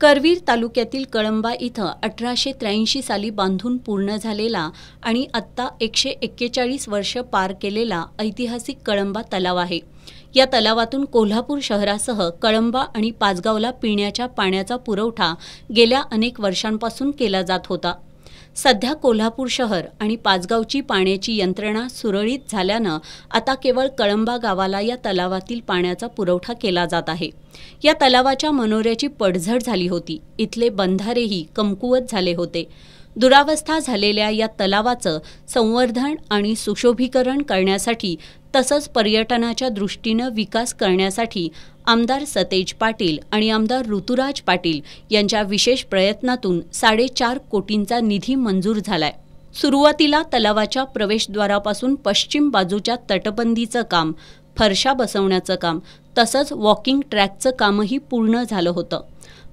करवीर तालुक्यातील कळंबा इथं अठराशे त्र्याऐंशी साली बांधून पूर्ण झालेला आणि आत्ता एकशे एक्केचाळीस वर्ष पार केलेला ऐतिहासिक कळंबा तलाव आहे या तलावातून कोल्हापूर शहरासह कळंबा आणि पाचगावला पिण्याच्या पाण्याचा पुरवठा गेल्या अनेक वर्षांपासून केला जात होता सध्या कोल्हापूर शहर आणि पाचगावची पाण्याची यंत्रणा सुरळीत झाल्यानं आता केवळ कळंबा गावाला या तलावातील पाण्याचा पुरवठा केला जात आहे या तलावाच्या मनोऱ्याची पडझड झाली होती इथले बंधारेही कमकुवत झाले होते दुरावस्था झालेल्या या तलावाचं संवर्धन आणि सुशोभीकरण करण्यासाठी तसंच पर्यटनाच्या दृष्टीनं विकास करण्यासाठी आमदार सतेज पाटील आणि आमदार ऋतुराज पाटील यांच्या विशेष प्रयत्नातून साडेचार कोटींचा निधी मंजूर झालाय सुरुवातीला तलावाच्या प्रवेशद्वारापासून पश्चिम बाजूच्या तटबंदीचं काम फरशा बसवण्याचं काम तसंच वॉकिंग ट्रॅकचं कामही पूर्ण झालं होतं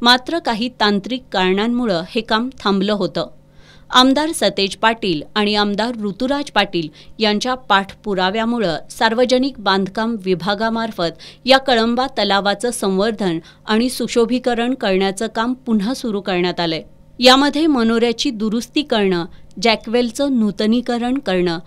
मात्र काही तांत्रिक कारणांमुळं हे काम थांबलं होतं आमदार सतेज पाटील आणि आमदार ऋतुराज पाटील यांच्या पाठपुराव्यामुळं सार्वजनिक बांधकाम विभागामार्फत या कळंबा तलावाचं संवर्धन आणि सुशोभीकरण करण्याचं काम पुन्हा सुरू करण्यात आलं यामध्ये मनोऱ्याची दुरुस्ती करणं जॅकवेलचं नूतनीकरण करणं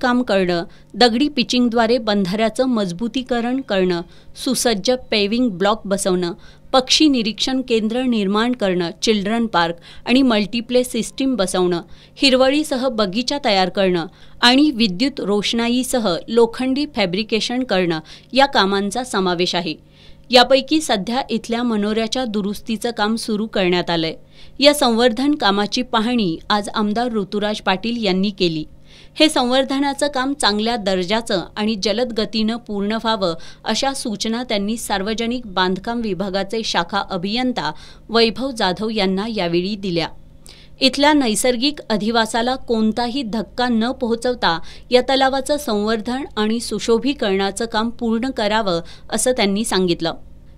काम करणं दगडी पिचिंगद्वारे बंधाऱ्याचं मजबूतीकरण करणं सुसज्ज पेविंग ब्लॉक बसवणं पक्षी निरीक्षण केंद्र निर्माण करणं चिल्ड्रन पार्क आणि मल्टीप्ले सिस्टीम बसवणं हिरवळीसह बगीचा तयार करणं आणि विद्युत रोषणाईसह लोखंडी फॅब्रिकेशन करणं या कामांचा समावेश आहे यापैकी सध्या इथल्या मनोऱ्याच्या दुरुस्तीचं काम सुरू करण्यात आलंय या संवर्धन कामाची पाहणी आज आमदार ऋतुराज पाटील यांनी केली हे संवर्धनाचं काम चांगल्या दर्जाचं आणि जलद गतीनं पूर्ण व्हावं अशा सूचना त्यांनी सार्वजनिक बांधकाम विभागाचे शाखा अभियंता वैभव जाधव यांना यावेळी दिल्या इथल्या नैसर्गिक अधिवासाला कोणताही धक्का न पोहोचवता या तलावाचं संवर्धन आणि सुशोभीकरणाचं काम पूर्ण करावं असं त्यांनी सांगितलं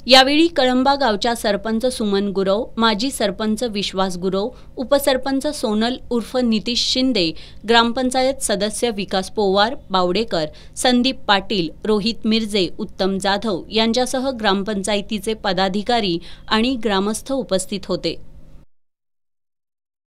यावेळी कळंबा गावच्या सरपंच सुमन गुरव माजी सरपंच विश्वास गुरव उपसरपंच सोनल उर्फ नितीश शिंदे ग्रामपंचायत सदस्य विकास पोवार बावडेकर संदीप पाटील रोहित मिर्जे उत्तम जाधव यांच्यासह ग्रामपंचायतीचे पदाधिकारी आणि ग्रामस्थ उपस्थित होते